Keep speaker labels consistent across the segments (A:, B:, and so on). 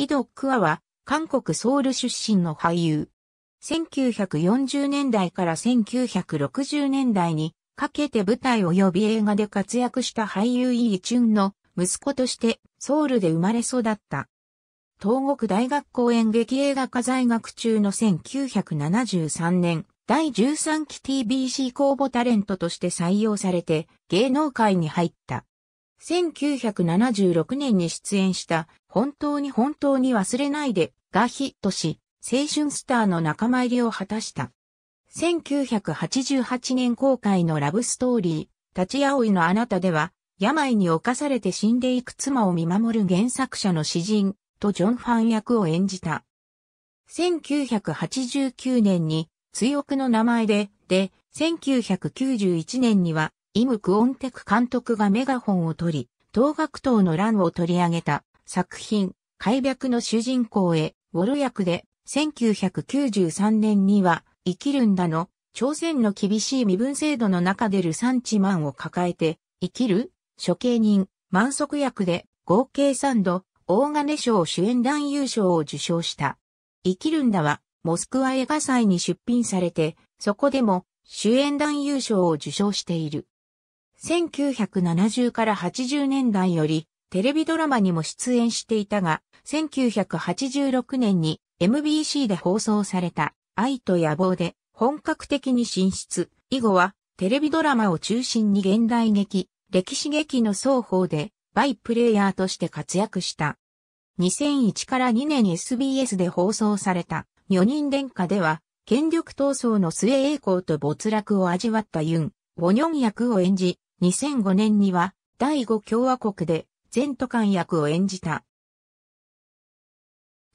A: イド・クアは、韓国ソウル出身の俳優。1940年代から1960年代にかけて舞台及び映画で活躍した俳優イー・チュンの息子としてソウルで生まれ育った。東国大学校演劇映画科在学中の1973年、第13期 TBC 公募タレントとして採用されて芸能界に入った。1976年に出演した本当に本当に忘れないでがヒットし、青春スターの仲間入りを果たした。1988年公開のラブストーリー、立ち葵のあなたでは、病に侵されて死んでいく妻を見守る原作者の詩人とジョン・ファン役を演じた。1989年に、追憶の名前で、で、1991年には、イム・クオンテク監督がメガホンを取り、東学党の乱を取り上げた作品、開白の主人公へ、ウォル役で、1993年には、生きるんだの、朝鮮の厳しい身分制度の中でるサンチマンを抱えて、生きる、処刑人、満足役で、合計3度、大金賞主演男優賞を受賞した。生きるんだは、モスクワ映画祭に出品されて、そこでも、主演男優賞を受賞している。1970から80年代よりテレビドラマにも出演していたが、1986年に MBC で放送された愛と野望で本格的に進出。以後はテレビドラマを中心に現代劇、歴史劇の双方でバイプレイヤーとして活躍した。2001から2年 SBS で放送された女人殿下では、権力闘争の末栄光と没落を味わったユン、ボニョン役を演じ、2005年には第5共和国で全都官役を演じた。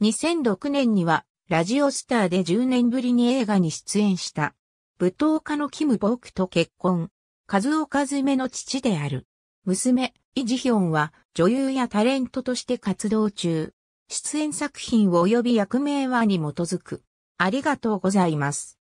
A: 2006年にはラジオスターで10年ぶりに映画に出演した。舞踏家のキム・ボークと結婚。数岡爪の父である。娘、イジヒョンは女優やタレントとして活動中。出演作品及び役名はに基づく。ありがとうございます。